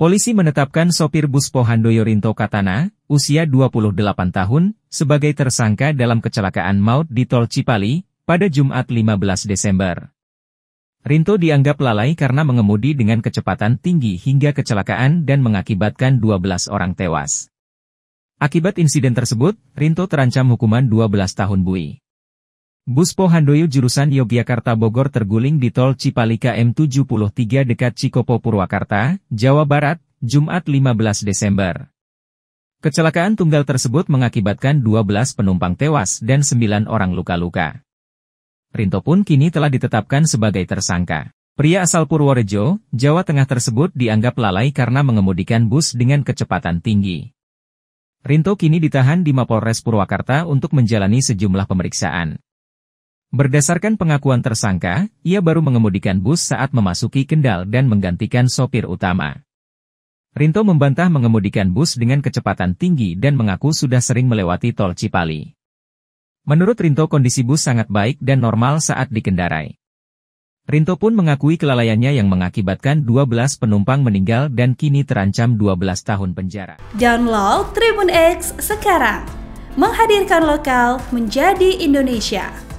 Polisi menetapkan sopir bus Pohando Yorinto Katana, usia 28 tahun, sebagai tersangka dalam kecelakaan maut di Tol Cipali, pada Jumat 15 Desember. Rinto dianggap lalai karena mengemudi dengan kecepatan tinggi hingga kecelakaan dan mengakibatkan 12 orang tewas. Akibat insiden tersebut, Rinto terancam hukuman 12 tahun bui. Bus Pohandoyo jurusan Yogyakarta Bogor terguling di tol Cipalika M73 dekat Cikopo Purwakarta, Jawa Barat, Jumat 15 Desember. Kecelakaan tunggal tersebut mengakibatkan 12 penumpang tewas dan 9 orang luka-luka. Rinto pun kini telah ditetapkan sebagai tersangka. Pria asal Purworejo, Jawa Tengah tersebut dianggap lalai karena mengemudikan bus dengan kecepatan tinggi. Rinto kini ditahan di Mapolres Purwakarta untuk menjalani sejumlah pemeriksaan. Berdasarkan pengakuan tersangka, ia baru mengemudikan bus saat memasuki Kendal dan menggantikan sopir utama. Rinto membantah mengemudikan bus dengan kecepatan tinggi dan mengaku sudah sering melewati tol Cipali. Menurut Rinto kondisi bus sangat baik dan normal saat dikendarai. Rinto pun mengakui kelalaiannya yang mengakibatkan 12 penumpang meninggal dan kini terancam 12 tahun penjara. Download Tribun X sekarang, menghadirkan lokal menjadi Indonesia.